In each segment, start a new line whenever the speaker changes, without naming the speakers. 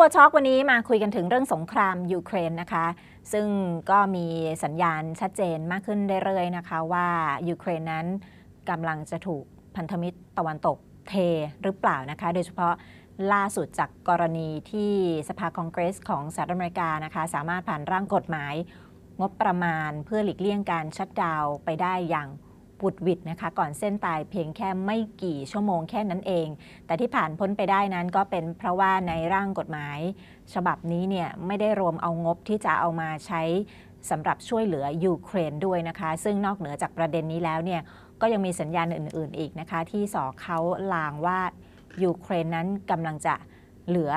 วัวช็อกวันนี้มาคุยกันถึงเรื่องสงคราม ยูเครนนะคะซึ่งก็มีสัญญาณชัดเจนมากขึ้นเรื่อยๆนะคะว่า ยูเครนนั้นกำลังจะถูกพันธมิตรตะวันตกเทหรือเปล่านะคะโดยเฉพาะล่าสุดจากกรณีที่สภาคองเกรสของสหรัฐอเมริกานะคะสามารถผ่านร่างกฎหมายงบประมาณเพื่อหลีกเลี่ยงการชัดดาวไปได้อย่างบุดวิดนะคะก่อนเส้นตายเพียงแค่ไม่กี่ชั่วโมงแค่นั้นเอง แต่ที่ผ่านพ้นไปได้นั้นก็เป็นเพราะว่าในร่างกฎหมาย ฉบับนี้เนี่ยไม่ได้รวมเอางบที่จะเอามาใช้สำหรับช่วยเหลือยูเครนด้วยนะคะ ซึ่งนอกเหนือจากประเด็นนี้แล้วเนี่ยก็ยังมีสัญญาณอื่นๆอีกนะคะ ที่สอเขาลางว่ายูเครนนั้นกำลังจะเหลือ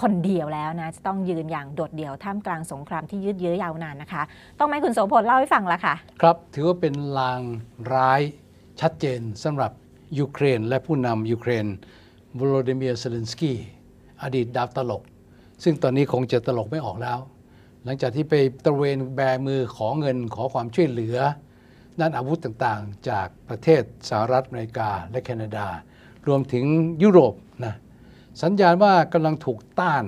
คนเดียวแล้วนะ จะต้องยืนอย่างโดดเดี่ยวท่ามกลางสงครามที่ยืดเยื้อยาวนานนะคะ ต้องไหมคุณโสพลเล่าให้ฟังละคะ
ครับ ถือว่าเป็นลางร้ายชัดเจนสำหรับยูเครนและผู้นำยูเครนวโลดิเมียร์เซเลนสกี้อดีตดาวตลก ซึ่งตอนนี้คงจะตลกไม่ออกแล้ว หลังจากที่ไปตระเวนแบมือขอเงินขอความช่วยเหลือ ด้านอาวุธต่างๆ จากประเทศสหรัฐอเมริกาและแคนาดา รวมถึงยุโรปสัญญาณว่ากำลังถูกต้าน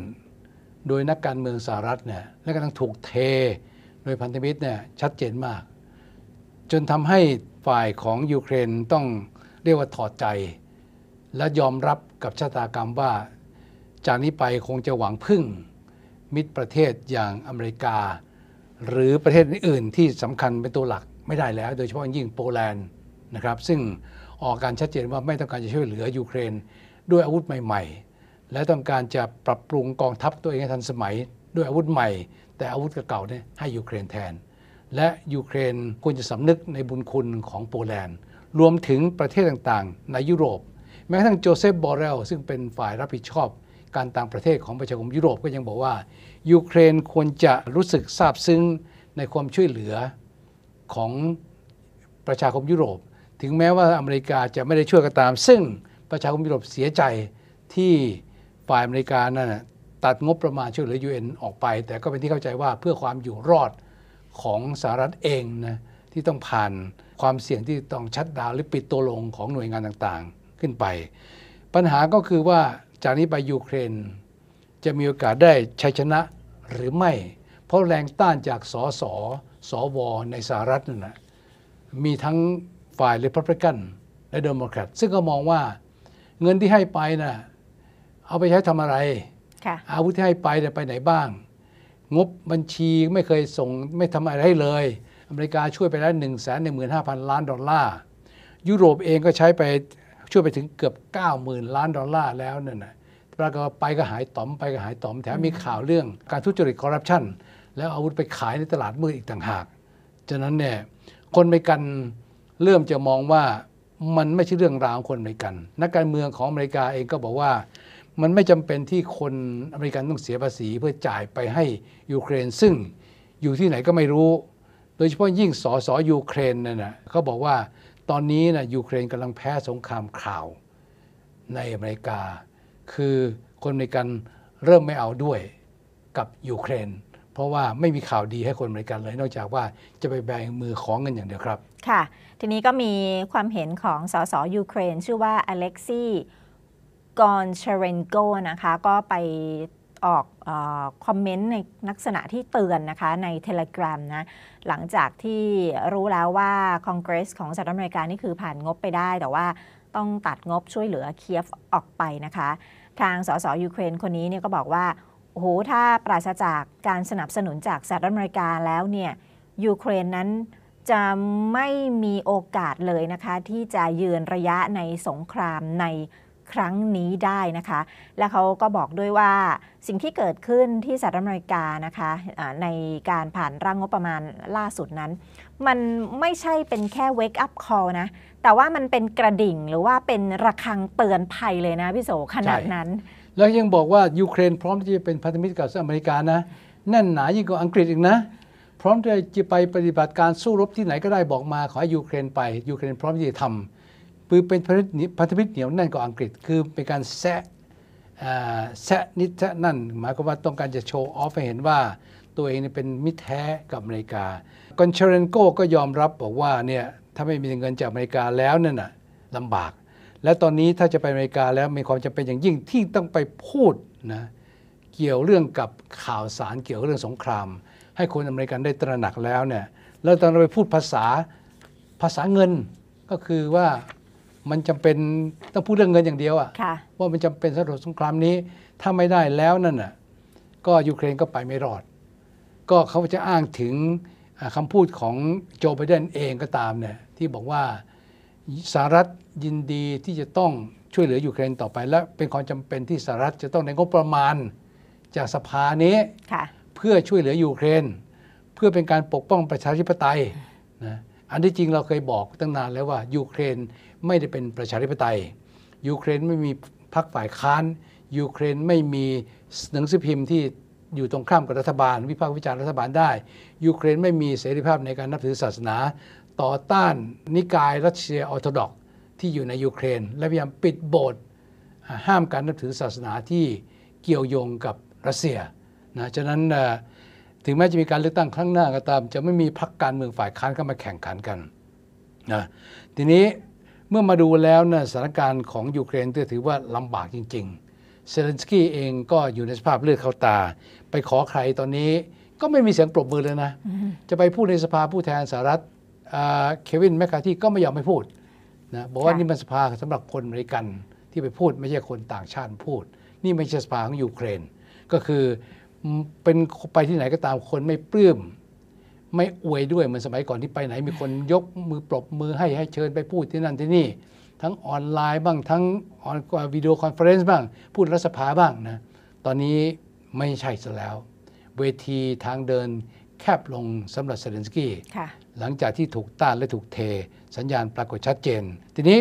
โดยนักการเมืองสหรัฐเนี่ยและกำลังถูกเทโดยพันธมิตรเนี่ยชัดเจนมาก จนทำให้ฝ่ายของยูเครนต้องเรียกว่าถอดใจ และยอมรับกับชะตากรรมว่า จากนี้ไปคงจะหวังพึ่งมิตรประเทศอย่างอเมริกา หรือประเทศอื่นที่สำคัญเป็นตัวหลักไม่ได้แล้วโดยเฉพาะยิ่งโปแลนด์นะครับซึ่งออกการชัดเจนว่าไม่ต้องการจะช่วยเหลือยูเครน ด้วยอาวุธใหม่ๆและต้องการจะปรับปรุงกองทัพตัวเองให้ทันสมัย ด้วยอาวุธใหม่แต่อาวุธเก่าเนี่ยให้ยูเครนแทน และยูเครนควรจะสำนึกในบุญคุณของโปแลนด์ รวมถึงประเทศต่างๆ ในยุโรป แม้กระทั่งโจเซฟบอรเรลซึ่งเป็นฝ่ายรับผิดชอบการต่างประเทศของประชาคมยุโรปก็ยังบอกว่ายูเครนควรจะรู้สึกซาบซึ้งในความช่วยเหลือของประชาคมยุโรป ถึงแม้ว่าอเมริกาจะไม่ได้ช่วยก็ตาม ซึ่งประชาคมยุโรปเสียใจที่ฝ่ายอเมริกานั่นตัดงบประมาณช่วยเหลือยูเออกไป แต่ก็เป็นที่เข้าใจว่าเพื่อความอยู่รอดของสหรัฐเองนะที่ต้องผ่านความเสี่ยงที่ต้องชัดดาวหรือปิดตัวลงของหน่วยงานต่างๆ ขึ้นไป ปัญหาก็คือว่า จากนี้ไปยูเครน จะมีโอกาสได้ชัยชนะหรือไม่ เพราะแรงต้านจากสสสว ในสหรัฐนั่นแหละมีทั้งฝ่ายเลพับลิกันและเดโมแครตซึ่งก็มองว่าเงินที่ให้ไปนะ่ะเอาไปใช้ทำอะไร อาวุธที่ให้ไปแต่ไปไหนบ้าง งบบัญชีไม่เคยส่งไม่ทำอะไรให้เลย อเมริกาช่วยไปแล้ว1้า0 0 0 ล้านดอลลาร์ยุโรปเองก็ใช้ไปช่วยไปถึงเกือบ 90,000 ล้านดอลลาร์แล้วนั่นนะปรากฏไปก็หายต่อมไปก็หายต่อมแถมมีข่าวเรื่องการทุจริตคอร์รัปชันแล้วอาวุธไปขายในตลาดมืดอีกต่างหากฉะนั้นเนี่ยคนเมกันเริ่มจะมองว่ามันไม่ใช่เรื่องราวของคนอเมริกัน นักการเมืองของอเมริกาเองก็บอกว่ามันไม่จำเป็นที่คนอเมริกันต้องเสียภาษีเพื่อจ่ายไปให้ยูเครน ซึ่งอยู่ที่ไหนก็ไม่รู้ โดยเฉพาะยิ่งสอสอยูเครนนะ่ะเขาบอกว่าตอนนี้นะยูเครนกำลังแพ้สงครามข่าวในอเมริกาคือคนอเมริกันเริ่มไม่เอาด้วยกับยูเครนเพราะว่าไม่มีข่าวดีให้คนอเมริกันเลย นอกจากว่าจะไปแบ่งมือของเงินอย่างเดียวครับ
ค่ะทีนี้ก็มีความเห็นของสสยูเครนชื่อว่าอเล็กซีกรเชเรนโกนะคะ ก็ไปออกคอมเมนต์ในลักษณะที่เตือนนะคะใน Telegram นะ หลังจากที่รู้แล้วว่าคอนเกรสของสหรัฐอเมริกานี่คือผ่านงบไปได้ แต่ว่าต้องตัดงบช่วยเหลือเคียฟออกไปนะคะ ทางสสยูเครนคนนี้เนี่ยก็บอกว่า โอ้โห ถ้าปราศจากการสนับสนุนจากสหรัฐอเมริกาแล้วเนี่ยยูเครนนั้นจะไม่มีโอกาสเลยนะคะที่จะยืนระยะในสงครามในครั้งนี้ได้นะคะ และเขาก็บอกด้วยว่าสิ่งที่เกิดขึ้นที่สหรัฐอเมริกานะคะในการผ่านร่างงบประมาณล่าสุดนั้น มันไม่ใช่เป็นแค่ wake up call นะ แต่ว่ามันเป็นกระดิ่งหรือว่าเป็นระฆังเตือนภัยเลยนะพี่โสขนาดนั้น
แล้วยังบอกว่ายูเครน พร้อมที่จะเป็นพันธมิตรกับสหรัฐอเมริกานะแน่นหนายิ่งกว่าอังกฤษอีกนะพร้อมที่จะไปปฏิบัติการสู้รบที่ไหนก็ได้บอกมา ขอให้ยูเครนไปยูเครนพร้อมที่จะทำคือเป็นพันธมิตรเหนียวแน่นกับอังกฤษ คือเป็นการแซะแซะนิดแซะนั่น หมายความว่าต้องการจะโชว์ออฟให้เห็นว่า ตัวเองเป็นมิตรแท้กับอเมริกากอนเชเรนโกก็ยอมรับบอกว่าเนี่ยถ้าไม่มีเงินจากอเมริกาแล้วนั่นน่ะลำบาก และตอนนี้ถ้าจะไปอเมริกาแล้วมีความจำเป็นอย่างยิ่งที่ต้องไปพูดนะเกี่ยวเรื่องกับข่าวสารเกี่ยวเรื่องสงคราม ให้คนอเมริกันได้ตระหนักแล้วเนี่ยแล้วตอนเราไปพูดภาษาภาษาเงินก็คือว่ามันจำเป็นต้องพูดเรื่องเงินอย่างเดียวอะ่ะว่ามันจำเป็นสำหรับสงครามนี้ถ้าไม่ได้แล้วนั่นน่ะก็ยูเครนก็ไปไม่รอด ก็เขาจะอ้างถึงคำพูดของโจไบเดนเองก็ตามเนี่ยที่บอกว่าสหรัฐยินดีที่จะต้องช่วยเหลือยูเครนต่อไปและเป็นความจำเป็นที่สหรัฐ จะต้องในงบประมาณจากสภานี้เพื่อช่วยเหลือยูเครน เพื่อเป็นการปกป้องประชาธิปไตยนะอันที่จริงเราเคยบอกตั้งนานแล้วว่ายูเครนไม่ได้เป็นประชาธิปไตยยูเครนไม่มีพรรคฝ่ายค้านยูเครนไม่มีหนังสือพิมพ์ที่อยู่ตรงข้ามกับรัฐบาล วิพากษ์วิจารณ์รัฐบาลได้ยูเครนไม่มีเสรีภาพในการนับถือศาสนา ต่อต้านนิกายรัสเซียออร์โธดอกที่อยู่ในยูเครน และพยายามปิดโบสถ์ห้ามการนับถือศาสนาที่เกี่ยวโยงกับรัสเซียนะฉะนั้นถึงแม้จะมีการเลือกตั้งครั้งหน้าก็ตามจะไม่มีพรรคการเมืองฝ่ายค้านเข้ามาแข่งขันกันนะทีนี้เมื่อมาดูแล้วนะสถานการณ์ของยูเครนถือว่าลำบากจริงๆเซเลนสกี้เองก็อยู่ในสภาพเลือดเข้าตา ไปขอใครตอนนี้ก็ไม่มีเสียงปรบมือเลยนะ จะไปพูดในสภาผู้แทนสหรัฐเควินแมคคาที่ก็ไม่อยากไม่พูดนะบอกว่านี่มันสภาสำหรับคนอเมริกัน ที่ไปพูดไม่ใช่คนต่างชาติพูด นี่ไม่ใช่สภาของยูเครนก็คือเป็นไปที่ไหนก็ตามคนไม่ปลื้มไม่อวยด้วยเหมือนสมัยก่อนที่ไปไหนมีคนยกมือปรบมือให้ ให้เชิญไปพูดที่นั่นที่นี่ ทั้งออนไลน์บ้างทั้งออนวิดีโอคอนเฟอเรนซ์บ้าง พูดรัฐสภาบ้างนะตอนนี้ไม่ใช่ซะแล้ว เวทีทางเดินแคบลงสำหรับเซเลนสกี้หลังจากที่ถูกต้านและถูกเท สัญญาณปรากฏชัดเจน ทีนี้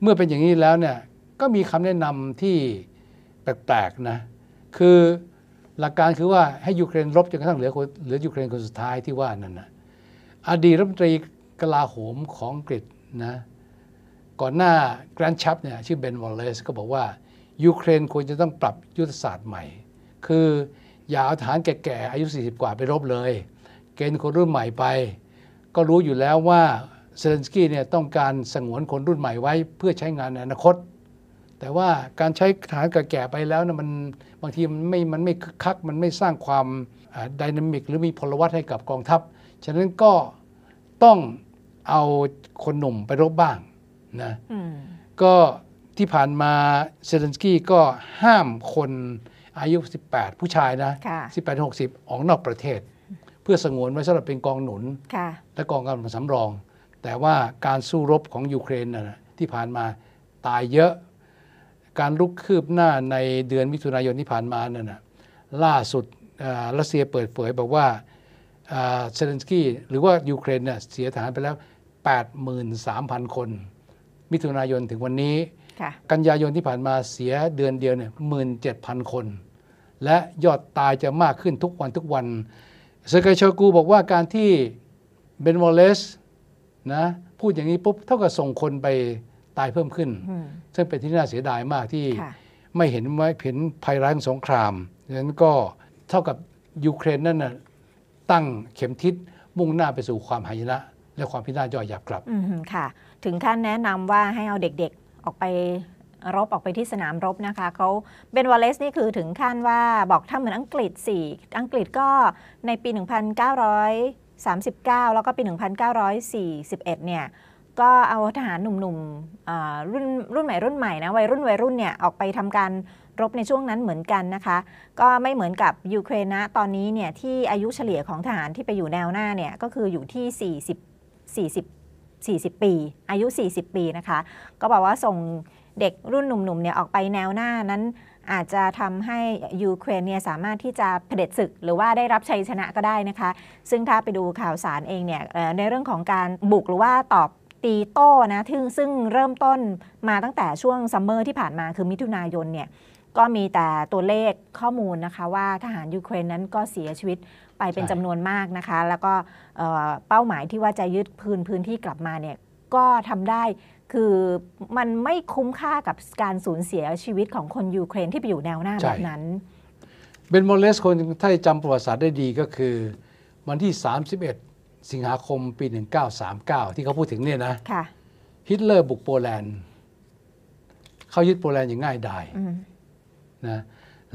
เมื่อเป็นอย่างนี้แล้วเนี่ยก็มีคำแนะนำที่แปลกๆนะคือหลักการคือว่าให้ยูเครนรบจนกระทั่งเหลือคนเหลือยูเครนคนสุดท้ายที่ว่านั่นนะอดีตรัฐมนตรีกลาโหมของอังกฤษนะก่อนหน้าแกรนชัพเนี่ยชื่อเบนวอลเลซก็บอกว่ายูเครนควรจะต้องปรับยุทธศาสตร์ใหม่ คืออย่าเอาทหารแก่ๆ อายุ 40 กว่าไปรบเลย เกณฑ์คนรุ่นใหม่ไป ก็รู้อยู่แล้วว่าเซเลนสกี้เนี่ยต้องการสงวนคนรุ่นใหม่ไว้เพื่อใช้งานในอนาคตแต่ว่าการใช้ฐานกระแก่ไปแล้วนะมันบางทีมันไม่ มันไม่คึกคัก มันไม่สร้างความดินามิก หรือมีพลวัตให้กับกองทัพ ฉะนั้นก็ต้องเอาคนหนุ่มไปรบบ้างนะก็ที่ผ่านมาเซเลนสกี้ก็ห้ามคนอายุ 18 ผู้ชายนะ18 60 ออกนอกประเทศ เพื่อสงวนไว้สำหรับเป็นกองหนุน และกองกำลังสำรอง แต่ว่าการสู้รบของยูเครนนะที่ผ่านมาตายเยอะการลุกคืบหน้าในเดือนมิถุนายนที่ผ่านมานั่นนะล่าสุดรัสเซียเปิดเผยบอกว่าเซเลนสกี้ หรือว่า ยูเครนเนี่ยเสียฐานไปแล้ว 83,000 คน มิถุนายนถึงวันนี้ กันยายนที่ผ่านมาเสียเดือนเดียวเนี่ยหมื่นเจ็ดพันคน และยอดตายจะมากขึ้นทุกวันทุกวันเซอร์เกย์ชกูบอกว่าการที่เบนวอลเลสนะพูดอย่างนี้ปุ๊บเท่ากับส่งคนไปตายเพิ่มขึ้น ซึ่งเป็นที่น่าเสียดายมากที่ไม่เห็นไว่เห็นภัยร้ายงสงครามดังนั้นก็เท่ากับยูเครนนั่นน่ะตั้งเข็มทิศมุ่งหน้าไปสู่ความหายนะและความพินาศย่อยยับกลับ
ค่ะถึงขั้นแนะนำว่าให้เอาเด็กๆออกไปรบออกไปที่สนามรบนะคะเขาเบนวาเลสนี่คือถึงขั้นว่าบอกถ้าเหมือนอังกฤษสี่อังกฤษก็ในปี 1939 แล้วก็ปี 1941 เนี่ยก็เอาทหารหนุ่มๆรุ่นรุ่นใหม่รุ่นใหม่นะวัยรุ่นวัยรุ่นเนี่ยออกไปทำการรบในช่วงนั้นเหมือนกันนะคะ ก็ไม่เหมือนกับยูเครนนะตอนนี้เนี่ยที่อายุเฉลี่ยของทหารที่ไปอยู่แนวหน้าเนี่ยก็คืออยู่ที่ 40 40 40 ปี อายุ 40 ปีนะคะ ก็บอกว่าส่งเด็กรุ่นหนุ่มๆเนี่ยออกไปแนวหน้านั้น อาจจะทำให้ยูเครนเนี่ยสามารถที่จะเผด็จศึกหรือว่าได้รับชัยชนะก็ได้นะคะ ซึ่งถ้าไปดูข่าวสารเองเนี่ยในเรื่องของการบุกหรือว่าตอบตีโต้นะซึ่งซึ่งเริ่มต้นมาตั้งแต่ช่วงซัมเมอร์ที่ผ่านมา คือมิถุนายนเนี่ย ก็มีแต่ตัวเลขข้อมูลนะคะ ว่าทหารยูเครนนั้นก็เสียชีวิตไปเป็นจำนวนมากนะคะ แล้วก็เป้าหมายที่ว่าจะยึดพื้นพื้นที่กลับมาเนี่ย ก็ทำได้คือมันไม่คุ้มค่ากับการสูญเสียชีวิตของคนยูเครนที่ไปอยู่แนวหน้าแบบนั้น
เบนโมเลสคนถ้าจำประวัติศาสตร์ได้ดีก็คือวันที่ 31สิงหาคมปี 1939 ที่เขาพูดถึงเนี่ยนะ ค่ะ ฮิตเลอร์บุกโปแลนด์เขายึดโปแลนด์อย่างง่ายดาย นะ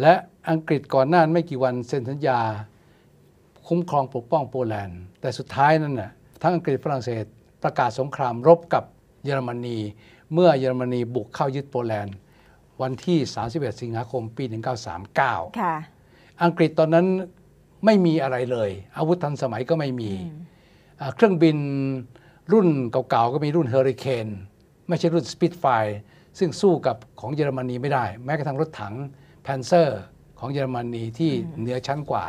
และอังกฤษก่อนหน้านไม่กี่วัน เซ็นสัญญา คุ้มครองปกป้องโปแลนด์ แต่สุดท้ายนั่นน่ะทั้งอังกฤษฝรั่งเศสประกาศสงคราม รบกับเยอรมนีเมื่อเยอรมนีบุกเข้ายึดโปแลนด์ วันที่ 31 สิงหาคมปี 1939 ค่ะ อังกฤษตอนนั้นไม่มีอะไรเลย อาวุธทันสมัยก็ไม่มีเครื่องบินรุ่นเก่าๆก็มีรุ่นเฮอริเคน ไม่ใช่รุ่นสปิดไฟซึ่งสู้กับของเยอรมนีไม่ได้ แม้กระทั่งรถถังแพนเซอร์ของเยอรมนีที่เหนือชั้นกว่า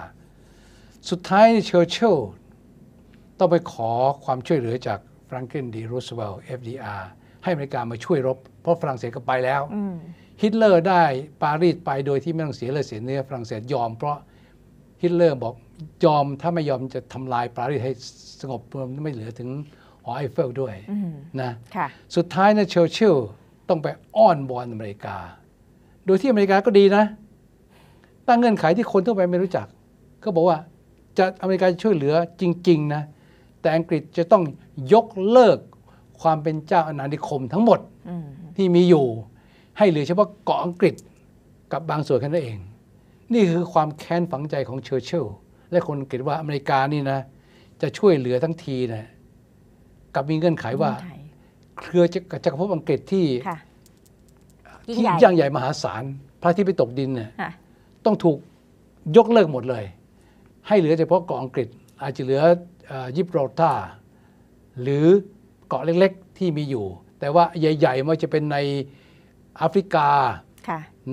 สุดท้ายเชอร์ชิลต้องไปขอความช่วยเหลือจากแฟรงกลินดีรูสเวลล์ FDR ให้อเมริกามาช่วยรบเพราะฝรั่งเศสก็ไปแล้วฮิตเลอร์ได้ปารีสไปโดยที่ไม่ต้องเสียเลยเสียเนื้อฝรั่งเศสยอม เพราะฮิตเลอร์บอกยอมถ้าไม่ยอมจะทำลายปารีสให้สงบรวมไม่เหลือถึงหอไอเฟลด้วยนะสุดท้ายนะเชลชิลต้องไปอ้อนบอลอเมริกา โดยที่อเมริกาก็ดีนะ ตั้งเงื่อนไขที่คนทั่วไปไม่รู้จัก ก็บอกว่าจะอเมริกาช่วยเหลือจริง ๆ นะ แต่อังกฤษจะต้องยกเลิกความเป็นเจ้าอาณานิคมทั้งหมดที่มีอยู่ ให้เหลือเฉพาะเกาะอังกฤษกับบางส่วนแค่นั้นเอง นี่คือความแค้นฝังใจของเชอร์ชิลล์และคนเกิดว่าอเมริกานี่นะจะช่วยเหลือทั้งทีนะกับมีเงื่อนไขว่า เครือจักรภพอังกฤษที่ที่ย่งใหญ่มหาศาล พระที่ไปตกดินเนี่ยต้องถูกยกเลิกหมดเลย ให้เหลือเฉพาะเกาะอังกฤษ อาจจะเหลือยิบโรต้าหรือเกาะเล็ก ๆที่มีอยู่ แต่ว่าใหญ่ ๆมันจะเป็นในแอฟริกา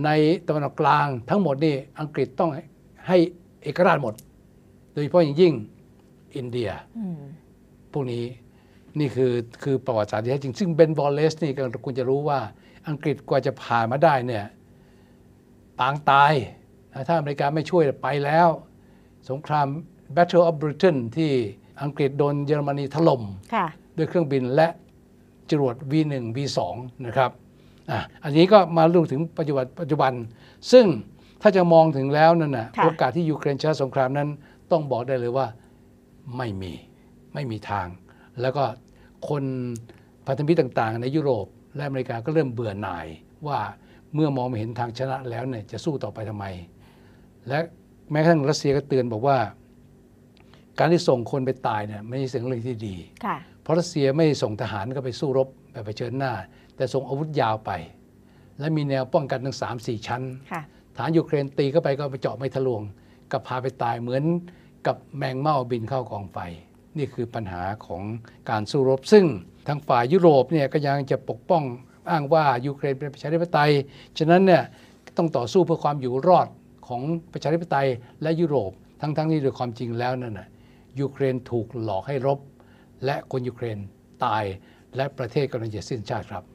ในตะวันออกกลางทั้งหมดนี่อังกฤษต้องให้เอกราชหมดโดยเฉพาะอย่างยิ่งอินเดีย พวกนี้ นี่คือ คือประวัติศาสตร์ที่แท้จริง ซึ่งเบนบอลเลสนี่คุณจะรู้ว่าอังกฤษกว่าจะผ่านมาได้เนี่ยปางตาย ถ้าอเมริกาไม่ช่วย ไปแล้ว สงคราม Battle of Britain ที่อังกฤษโดนเยอรมนีถลม่มด้วยเครื่องบินและจรวด V1 V2 นะครับ อันนี้ก็มาลูกถึงปัจจุบันปัจจุบัน ซึ่งถ้าจะมองถึงแล้วนั่นนะโอกาสที่ยูเครนชนะสงครามนั้นต้องบอกได้เลยว่าไม่มีไม่มีทาง แล้วก็คนพันธมิตรต่าง ๆ ในยุโรป และอเมริกาก็เริ่มเบื่อหน่ายว่าเมื่อมองไม่เห็นทางชนะแล้วเนี่ยจะสู้ต่อไปทำไม และแม้กระทั่งรัสเซียก็เตือนบอกว่า การที่ส่งคนไปตายเนี่ยไม่ใช่สิ่งเรื่องที่ดีเพราะรัสเซียไม่ส่งทหารก็ไปสู้รบแบบเผชิญหน้า แต่ส่งอาวุธยาวไป และมีแนวป้องกันทั้ง3-4 ชั้นฐานยูเครนตีเข้าไปก็ไปเจาะไม่ทะลวงก็พาไปตายเหมือนกับแมงเม่าบินเข้ากองไฟ นี่คือปัญหาของการสู้รบ ซึ่งทางฝ่ายยุโรปเนี่ยก็ยังจะปกป้องอ้างว่ายูเครนเป็นประชาธิปไตยฉะนั้นเนี่ยต้องต่อสู้เพื่อความอยู่รอดของประชาธิปไตย และยุโรปทั้งทั้งนี้โดยความจริงแล้วนั่นน่ะยูเครนถูกหลอกให้รบและคนยูเครนตายและประเทศกำลังจะสิ้นชาติครับ